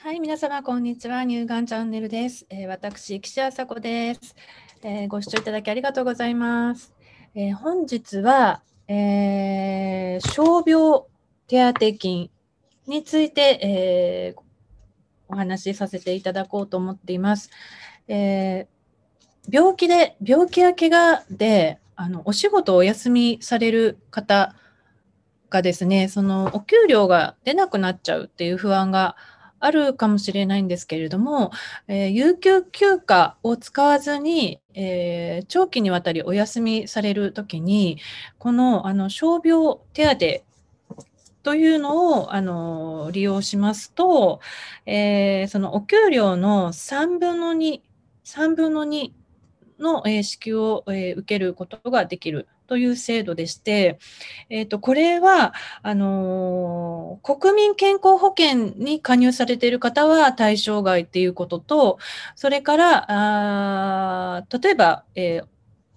はい、皆様こんにちは。乳がんチャンネルです。えー、私岸朝子です、えー、ご視聴いただきありがとうございます。えー、本日は、え傷病手当金について、えお話しさせていただこうと思っています。え病気で病気や怪我であのお仕事をお休みされる方がですね、そのお給料が出なくなっちゃうっていう不安があるかもしれないんですけれども、えー、有給休暇を使わずに、えー、長期にわたりお休みされるときに、このあの傷病手当というのをあの利用しますと、えー、そのお給料の3分の2、3分の2の、え支給を、え受けることができるという制度でして、えーと、これはあのー、国民健康保険に加入されている方は対象外っていうこととそれからあ例えば、えー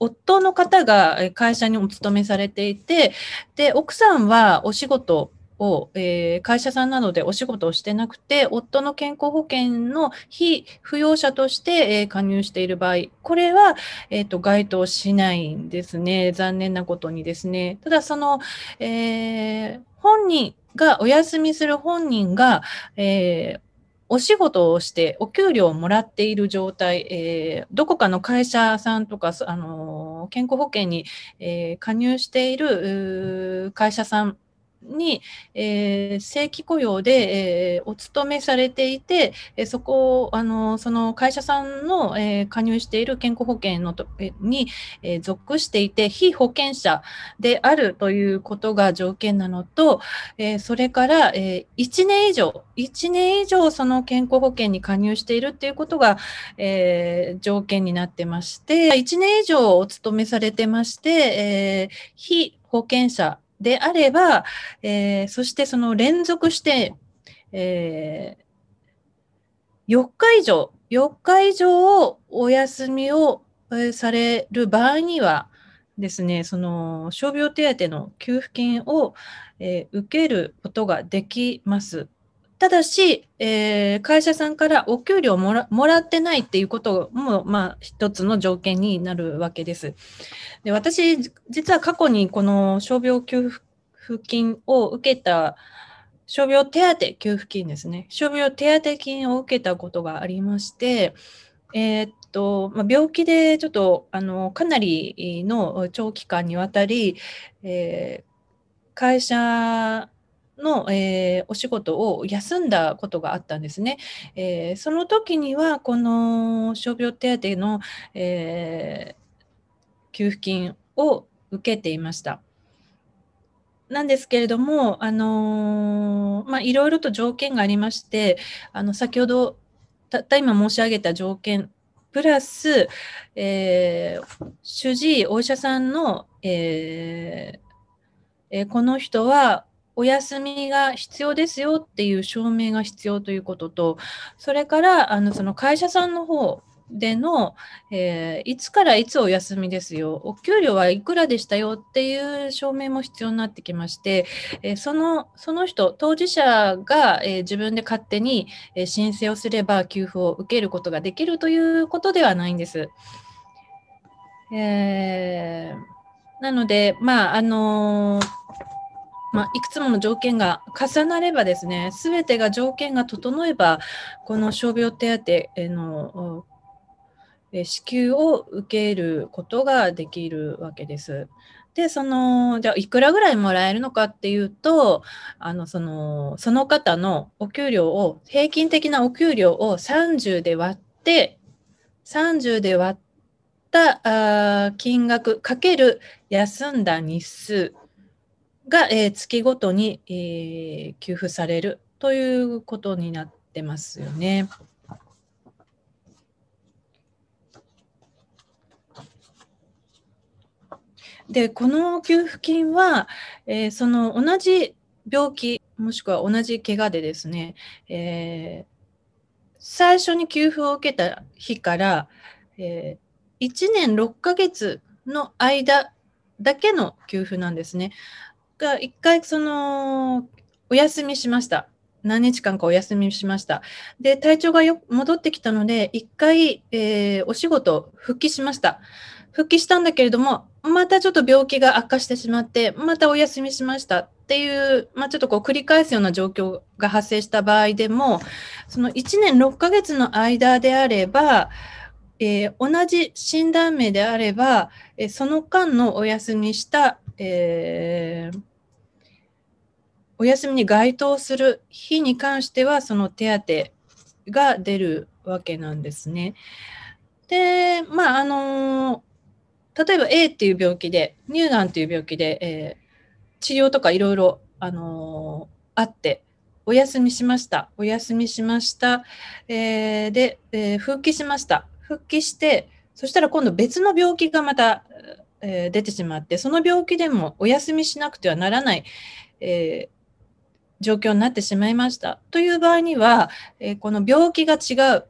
夫の方が会社にお勤めされていて、で、奥さんはお仕事を、えー、会社さんなどでお仕事をしてなくて、夫の健康保険の非扶養者として、えー、加入している場合、これは、えーと、該当しないんですね。残念なことにですね。ただ、その、えー、本人が、お休みする本人が、えーお仕事をしてお給料をもらっている状態、えー、どこかの会社さんとか、あの健康保険に、えー、加入している会社さんに、えー、正規雇用で、えー、お勤めされていて、えー、そこあのその会社さんの、え加入している健康保険のとに、え属していて非保険者であるということが条件なのと、えそれから、え1年以上1年以上その健康保険に加入しているっていうことが、え条件になってまして1年以上お勤めされてまして、え非保険者であれば、えー、そしてその連続して、えー、4日以上、4日以上をお休みをされる場合にはですね、その傷病手当の給付金を、えー、受けることができます。ただし、えー、会社さんからお給料もらもらってないっていうことも、まあ、一つの条件になるわけです。で私、実は過去にこの傷病給付金を受けた、傷病手当給付金ですね、傷病手当金を受けたことがありまして、えー、っとまあ、病気でちょっとあのかなりの長期間にわたり、えー、会社の、えー、お仕事を休んだことがあったんですね。えー、その時にはこの傷病手当の、えー、給付金を受けていました。なんですけれども、あのまあ、いろいろと条件がありまして、あの先ほどたった今申し上げた条件プラス、えー、主治医お医者さんの、えーえー、この人はお休みが必要ですよっていう証明が必要ということと、それからあのその会社さんの方での、えー、いつからいつお休みですよ、お給料はいくらでしたよっていう証明も必要になってきまして、えー、そのその人、当事者が、えー、自分で勝手に、え申請をすれば給付を受けることができるということではないんです。えなので、まああのまあ、いくつもの条件が重なればですね、すべてが条件が整えば、この傷病手当の支給を受けることができるわけです。で、その、じゃあ、いくらぐらいもらえるのかっていうと、あの、その、その方のお給料を、平均的なお給料を30で割って、30で割った金額かける休んだ日数が、えー、月ごとに、えー、給付されるということになってますよね。でこの給付金は、えー、その同じ病気もしくは同じ怪我でですね、えー、最初に給付を受けた日から、えー、1年6ヶ月の間だけの給付なんですね。が一回そのお休みしました。何日間かお休みしました。で、体調がよ戻ってきたので、一回、えー、お仕事復帰しました。復帰したんだけれども、またちょっと病気が悪化してしまって、またお休みしましたっていう、まあ、ちょっとこう繰り返すような状況が発生した場合でも、その1年6ヶ月の間であれば、えー、同じ診断名であれば、えー、その間のお休みした、えーお休みに該当する日に関しては、その手当が出るわけなんですね。で、まあ、あの、例えば A っていう病気で、乳がんっていう病気で、えー、治療とかいろいろ、あのあって、お休みしました。お休みしました。えー、で、えー、復帰しました。復帰して、そしたら今度別の病気がまた、えー、出てしまって、その病気でもお休みしなくてはならない、え状況になってしまいましたという場合には、えー、この病気が違う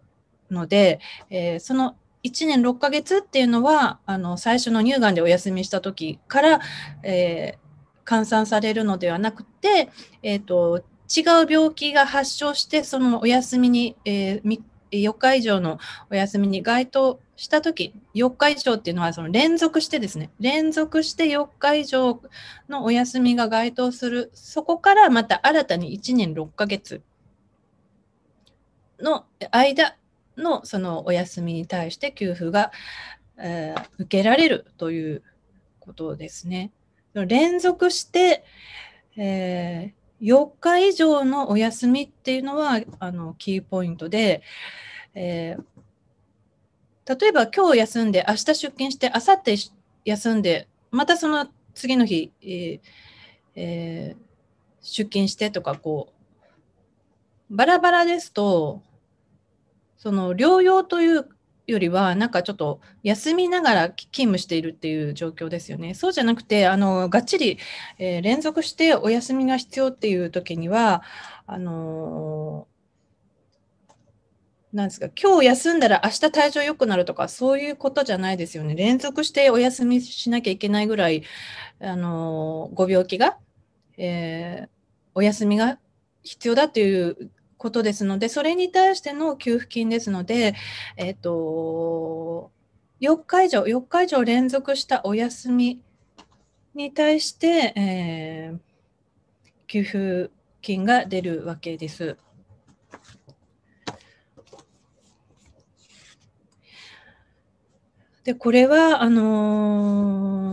ので、えー、その1年6ヶ月っていうのはあの最初の乳がんでお休みした時から、えー、換算されるのではなくて、えーと、違う病気が発症してそのお休みに、えー、4日以上のお休みに該当した時4日以上っていうのはその連続してですね連続して4日以上のお休みが該当するそこからまた新たに1年6ヶ月の間のそのお休みに対して給付が、えー、受けられるということですね。連続して、えー4日以上のお休みっていうのはあのキーポイントで、えー、例えば今日休んで明日出勤して明後日休んでまたその次の日、えーえー、出勤してとかこうバラバラですとその療養というよりは、なんかちょっと休みながら勤務しているっていう状況ですよね。そうじゃなくて、あのがっちり、えー、連続してお休みが必要っていう時には、あのなんですか今日休んだら明日体調良くなるとかそういうことじゃないですよね。連続してお休みしなきゃいけないぐらい、あのご病気が、えー、お休みが必要だということですので、それに対しての給付金ですので、えっ、と、4日以上、4日以上連続したお休みに対して、えー、給付金が出るわけです。でこれはあのー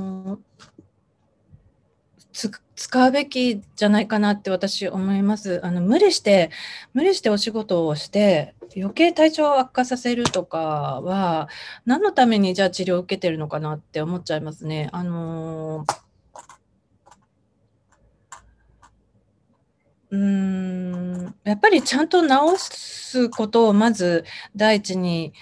使うべきじゃないかなって私思います。あの無理して無理してお仕事をして余計体調を悪化させるとかは何のためにじゃあ治療を受けてるのかなって思っちゃいますね。あのーうんやっぱりちゃんと治すことをまず第一に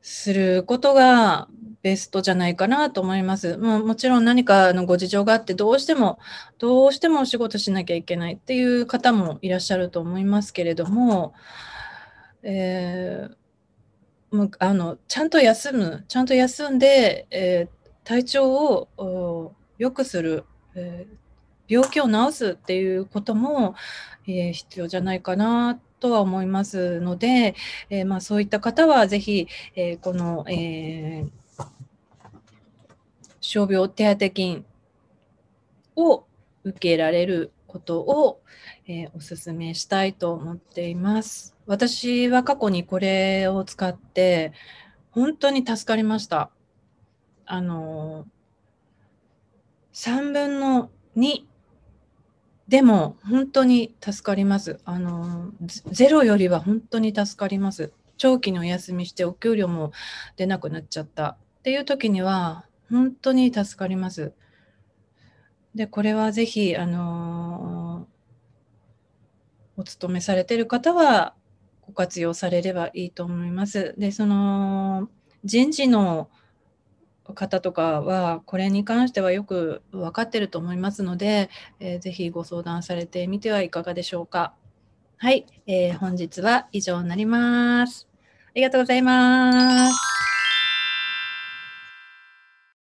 することがベストじゃないかなと思います。ももちろん何かのご事情があってどうしてもどうしてもお仕事しなきゃいけないっていう方もいらっしゃると思いますけれども、えー、もうあのちゃんと休むちゃんと休んで、えー、体調を良くする、えー、病気を治すっていうことも、え必要じゃないかなとは思いますので、えー、まあ、そういった方はぜひ、えー、この、えー傷病手当金を受けられることを、えー、お勧めしたいと思っています。私は過去にこれを使って本当に助かりました。あの3分の2でも本当に助かります。あのゼロよりは本当に助かります。長期のお休みしてお給料も出なくなっちゃったっていう時には本当に助かります。でこれはぜひあのー、お勤めされてる方はご活用されればいいと思います。でその人事の方とかはこれに関してはよく分かってると思いますので、えー、ぜひご相談されてみてはいかがでしょうか。はい、えー、本日は以上になります。ありがとうございます。